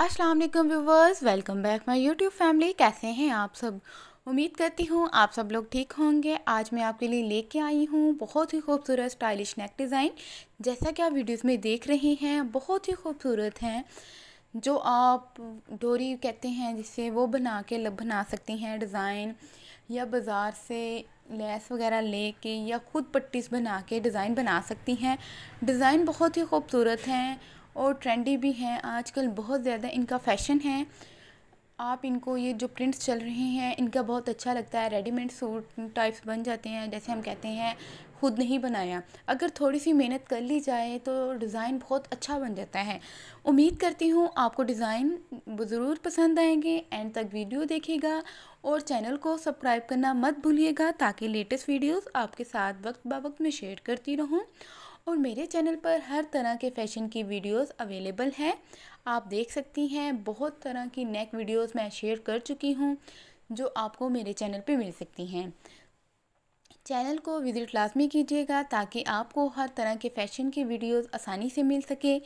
अस्सलाम वालेकुम viewers welcome back my YouTube family कैसे हैं आप सब उम्मीद करती हूँ आप सब लोग ठीक होंगे आज मैं आपके लिए लेके आई हूँ बहुत ही खूबसूरत स्टाइलिश नेक डिज़ाइन जैसा कि आप वीडियोस में देख रहे हैं बहुत ही खूबसूरत हैं जो आप डोरी कहते हैं जिससे वो बना के बना सकती हैं डिज़ाइन या बाज़ार से लेस वगैरह ले कर या ख़ुद पट्टीस बना के डिज़ाइन बना सकती हैं डिज़ाइन बहुत ही खूबसूरत हैं और ट्रेंडी भी हैं आजकल बहुत ज़्यादा इनका फैशन है आप इनको ये जो प्रिंट्स चल रहे हैं इनका बहुत अच्छा लगता है रेडीमेड सूट टाइप्स बन जाते हैं जैसे हम कहते हैं खुद नहीं बनाया अगर थोड़ी सी मेहनत कर ली जाए तो डिज़ाइन बहुत अच्छा बन जाता है उम्मीद करती हूँ आपको डिज़ाइन ज़रूर पसंद आएंगे एंड तक वीडियो देखेगा और चैनल को सब्सक्राइब करना मत भूलिएगा ताकि लेटेस्ट वीडियोस आपके साथ वक्त ब वक्त में शेयर करती रहूँ और मेरे चैनल पर हर तरह के फैशन की वीडियोस अवेलेबल हैं आप देख सकती हैं बहुत तरह की नेक वीडियोस मैं शेयर कर चुकी हूँ जो आपको मेरे चैनल पे मिल सकती हैं चैनल को विज़िट लाजमी कीजिएगा ताकि आपको हर तरह के फैशन की वीडियोस आसानी से मिल सके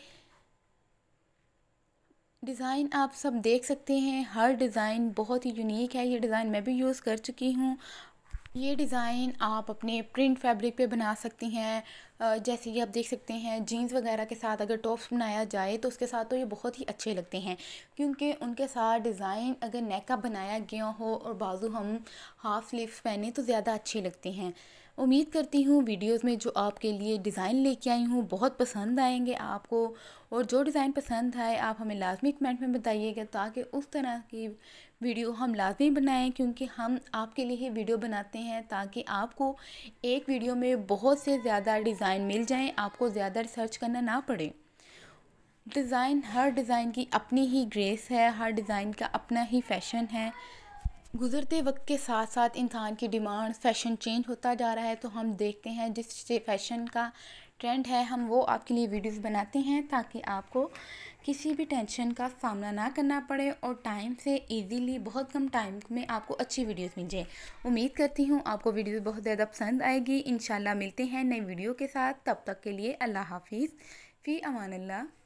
डिज़ाइन आप सब देख सकते हैं हर डिज़ाइन बहुत ही यूनिक है ये डिज़ाइन मैं भी यूज़ कर चुकी हूँ ये डिज़ाइन आप अपने प्रिंट फैब्रिक पे बना सकती हैं जैसे कि आप देख सकते हैं जीन्स वगैरह के साथ अगर टॉप्स बनाया जाए तो उसके साथ तो ये बहुत ही अच्छे लगते हैं क्योंकि उनके साथ डिज़ाइन अगर नेक का बनाया गया हो और बाजू हम हाफ स्लीव्स पहने तो ज़्यादा अच्छे लगते हैं उम्मीद करती हूँ वीडियोस में जो आपके लिए डिज़ाइन लेके आई हूँ बहुत पसंद आएंगे आपको और जो डिज़ाइन पसंद आए आप हमें लाजमी कमेंट में बताइएगा ताकि उस तरह की वीडियो हम लाजमी बनाएं क्योंकि हम आपके लिए ही वीडियो बनाते हैं ताकि आपको एक वीडियो में बहुत से ज़्यादा डिज़ाइन डिज़ाइन मिल जाए आपको ज़्यादा रिसर्च करना ना पड़े डिज़ाइन हर डिज़ाइन की अपनी ही ग्रेस है हर डिज़ाइन का अपना ही फैशन है गुज़रते वक्त के साथ साथ इंसान की डिमांड फैशन चेंज होता जा रहा है तो हम देखते हैं जिस फैशन का ट्रेंड है हम वो आपके लिए वीडियोस बनाते हैं ताकि आपको किसी भी टेंशन का सामना ना करना पड़े और टाइम से इजीली बहुत कम टाइम में आपको अच्छी वीडियोस मिल जाए उम्मीद करती हूँ आपको वीडियो बहुत ज़्यादा पसंद आएगी इन मिलते हैं नई वीडियो के साथ तब तक के लिए अल्लाह हाफिज़ फ़ी अमान